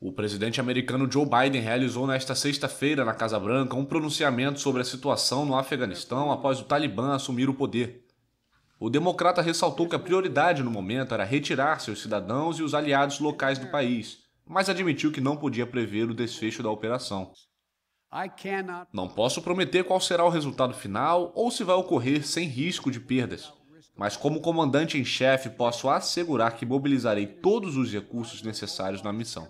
O presidente americano Joe Biden realizou nesta sexta-feira na Casa Branca um pronunciamento sobre a situação no Afeganistão após o Talibã assumir o poder. O democrata ressaltou que a prioridade no momento era retirar seus cidadãos e os aliados locais do país, mas admitiu que não podia prever o desfecho da operação. Não posso prometer qual será o resultado final ou se vai ocorrer sem risco de perdas, mas como comandante em chefe posso assegurar que mobilizarei todos os recursos necessários na missão.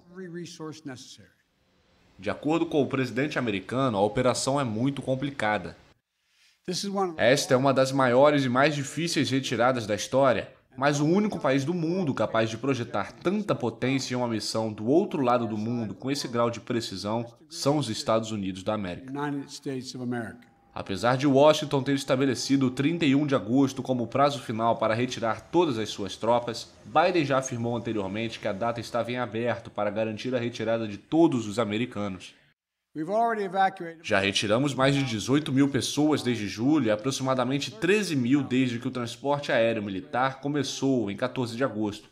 De acordo com o presidente americano, a operação é muito complicada. Esta é uma das maiores e mais difíceis retiradas da história, mas o único país do mundo capaz de projetar tanta potência em uma missão do outro lado do mundo com esse grau de precisão são os Estados Unidos da América. Apesar de Washington ter estabelecido 31 de agosto como prazo final para retirar todas as suas tropas, Biden já afirmou anteriormente que a data estava em aberto para garantir a retirada de todos os americanos. Já retiramos mais de 18 mil pessoas desde julho e aproximadamente 13 mil desde que o transporte aéreo militar começou em 14 de agosto.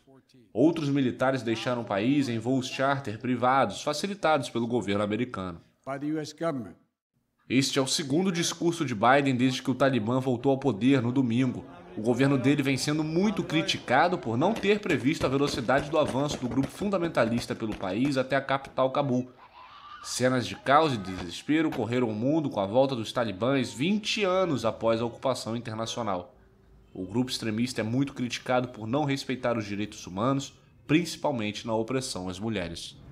Outros militares deixaram o país em voos charter privados facilitados pelo governo americano. Este é o segundo discurso de Biden desde que o Talibã voltou ao poder no domingo. O governo dele vem sendo muito criticado por não ter previsto a velocidade do avanço do grupo fundamentalista pelo país até a capital Cabul. Cenas de caos e desespero correram o mundo com a volta dos talibãs 20 anos após a ocupação internacional. O grupo extremista é muito criticado por não respeitar os direitos humanos, principalmente na opressão às mulheres.